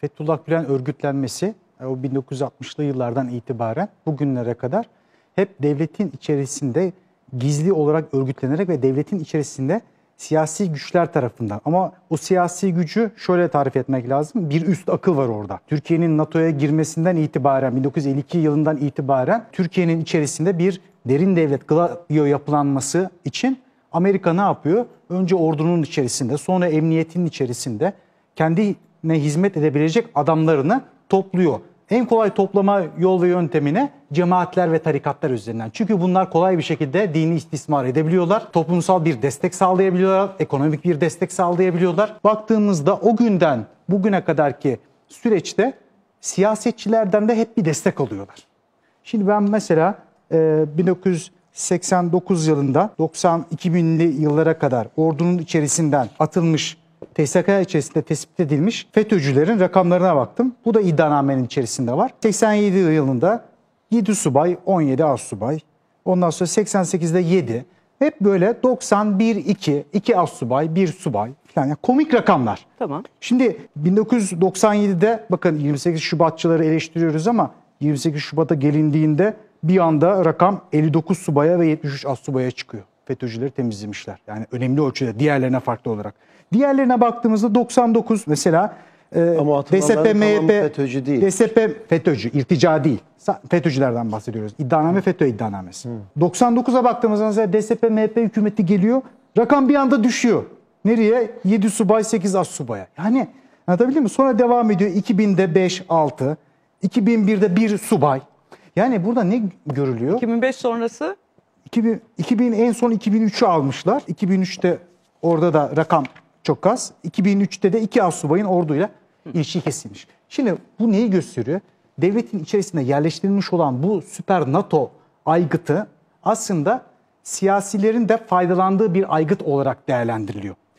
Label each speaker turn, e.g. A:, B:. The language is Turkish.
A: Fethullah Gülen örgütlenmesi e, o 1960'lı yıllardan itibaren bugünlere kadar hep devletin içerisinde gizli olarak örgütlenerek ve devletin içerisinde siyasi güçler tarafından. Ama o siyasi gücü şöyle tarif etmek lazım. Bir üst akıl var orada. Türkiye'nin NATO'ya girmesinden itibaren 1952 yılından itibaren Türkiye'nin içerisinde bir derin devlet gladio yapılanması için Amerika ne yapıyor? Önce ordunun içerisinde, sonra emniyetin içerisinde, kendine hizmet edebilecek adamlarını topluyor. En kolay toplama yol ve yöntemine cemaatler ve tarikatlar üzerinden. Çünkü bunlar kolay bir şekilde dini istismar edebiliyorlar. Toplumsal bir destek sağlayabiliyorlar, ekonomik bir destek sağlayabiliyorlar. Baktığımızda o günden bugüne kadarki süreçte siyasetçilerden de hep bir destek alıyorlar. Şimdi ben mesela e, 1989 yılında 90 2000'li yıllara kadar ordunun içerisinden atılmış TSK içerisinde tespit edilmiş FETÖ'cülerin rakamlarına baktım. Bu da iddianamenin içerisinde var. 87 yılında 7 subay, 17 az subay. Ondan sonra 88'de 7. Hep böyle 91, 2, 2 az subay, 1 subay falan. Yani komik rakamlar. Tamam. Şimdi 1997'de bakın 28 Şubatçıları eleştiriyoruz ama 28 Şubat'a gelindiğinde bir anda rakam 59 subaya ve 73 az subaya çıkıyor. FETÖ'cüleri temizlemişler. Yani önemli ölçüde diğerlerine farklı olarak. Diğerlerine baktığımızda 99 mesela e, Ama DSP, MHP, FETÖ'cü değil. DSP, FETÖ'cü, irtica değil. FETÖ'cülerden bahsediyoruz. İddianame FETÖ iddianamesi. Hmm. 99'a baktığımızda mesela DSP, MHP hükümeti geliyor. Rakam bir anda düşüyor. Nereye? 7 subay, 8 as subaya. Yani anlatabildim mi? Sonra devam ediyor. 2000'de 5, 6. 2001'de 1 subay. Yani burada ne görülüyor? 2005 sonrası 2000, 2000 en son 2003'ü almışlar. 2003'te orada da rakam çok az. 2003'te de iki asubayın orduyla ilişki kesilmiş. Şimdi bu neyi gösteriyor? Devletin içerisinde yerleştirilmiş olan bu süper NATO aygıtı aslında siyasilerin de faydalandığı bir aygıt olarak değerlendiriliyor.